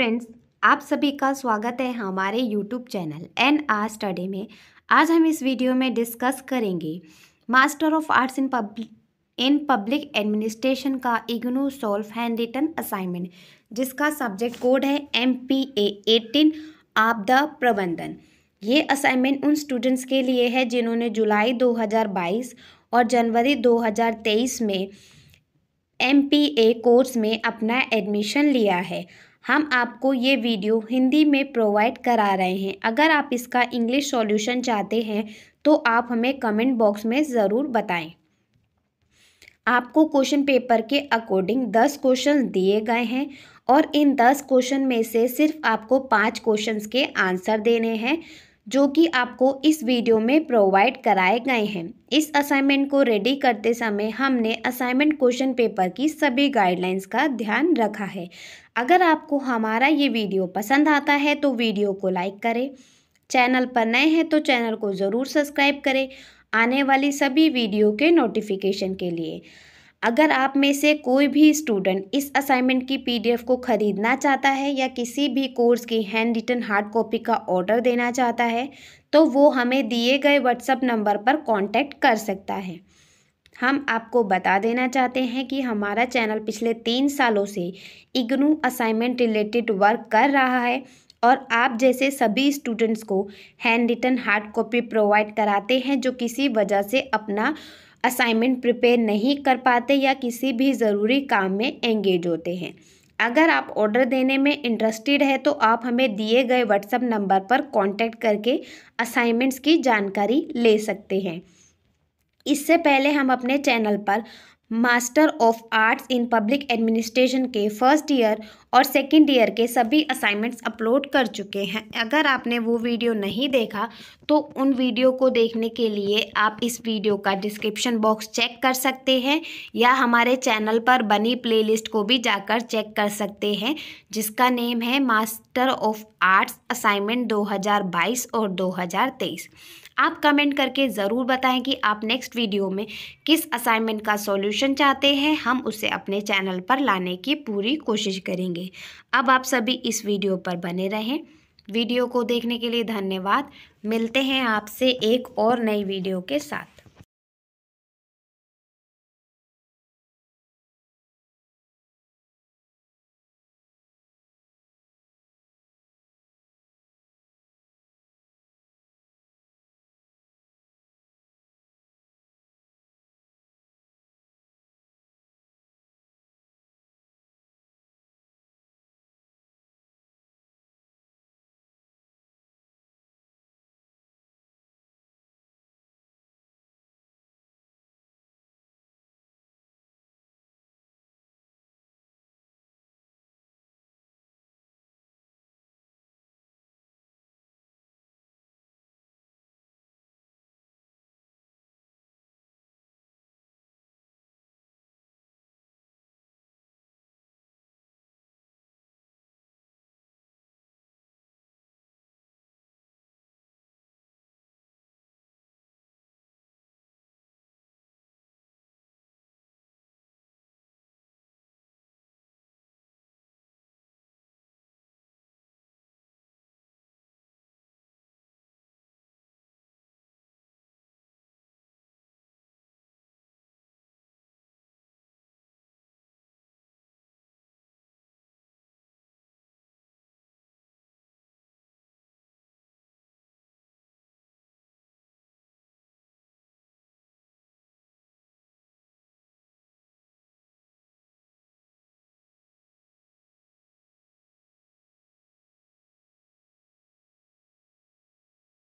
friends आप सभी का स्वागत है हमारे YouTube channel N R study में आज हम इस वीडियो में डिस्कस करेंगे master of arts in public in public administration का IGNOU solve hand written assignment जिसका सब्जेक्ट कोड है एम पी ए एटीन आप द प्रबंधन ये असाइनमेंट उन स्टूडेंट्स के लिए है जिन्होंने जुलाई 2022 और जनवरी 2023 में एम पी ए कोर्स में अपना एडमिशन लिया है हम आपको ये वीडियो हिंदी में प्रोवाइड करा रहे हैं अगर आप इसका इंग्लिश सॉल्यूशन चाहते हैं तो आप हमें कमेंट बॉक्स में ज़रूर बताएं आपको क्वेश्चन पेपर के अकॉर्डिंग दस क्वेश्चन दिए गए हैं और इन दस क्वेश्चन में से सिर्फ आपको पाँच क्वेश्चन के आंसर देने हैं जो कि आपको इस वीडियो में प्रोवाइड कराए गए हैं इस असाइनमेंट को रेडी करते समय हमने असाइनमेंट क्वेश्चन पेपर की सभी गाइडलाइंस का ध्यान रखा है अगर आपको हमारा ये वीडियो पसंद आता है तो वीडियो को लाइक करें चैनल पर नए हैं तो चैनल को ज़रूर सब्सक्राइब करें आने वाली सभी वीडियो के नोटिफिकेशन के लिए अगर आप में से कोई भी स्टूडेंट इस असाइनमेंट की पीडीएफ को ख़रीदना चाहता है या किसी भी कोर्स की हैंड रिटन हार्ड कॉपी का ऑर्डर देना चाहता है तो वो हमें दिए गए व्हाट्सअप नंबर पर कांटेक्ट कर सकता है हम आपको बता देना चाहते हैं कि हमारा चैनल पिछले तीन सालों से इग्नू असाइनमेंट रिलेटेड वर्क कर रहा है और आप जैसे सभी स्टूडेंट्स को hand written hard copy provide कराते हैं जो किसी वजह से अपना असाइनमेंट प्रिपेयर नहीं कर पाते या किसी भी ज़रूरी काम में एंगेज होते हैं अगर आप ऑर्डर देने में इंटरेस्टेड है तो आप हमें दिए गए व्हाट्सएप नंबर पर कांटेक्ट करके असाइनमेंट्स की जानकारी ले सकते हैं इससे पहले हम अपने चैनल पर master of arts in public administration के फर्स्ट ईयर और सेकंड ईयर के सभी असाइनमेंट्स अपलोड कर चुके हैं अगर आपने वो वीडियो नहीं देखा तो उन वीडियो को देखने के लिए आप इस वीडियो का डिस्क्रिप्शन बॉक्स चेक कर सकते हैं या हमारे चैनल पर बनी प्लेलिस्ट को भी जाकर चेक कर सकते हैं जिसका नेम है मास्टर ऑफ आर्ट्स असाइनमेंट दो और दो आप कमेंट करके ज़रूर बताएं कि आप नेक्स्ट वीडियो में किस असाइनमेंट का सॉल्यूशन चाहते हैं हम उसे अपने चैनल पर लाने की पूरी कोशिश करेंगे अब आप सभी इस वीडियो पर बने रहें वीडियो को देखने के लिए धन्यवाद मिलते हैं आपसे एक और नई वीडियो के साथ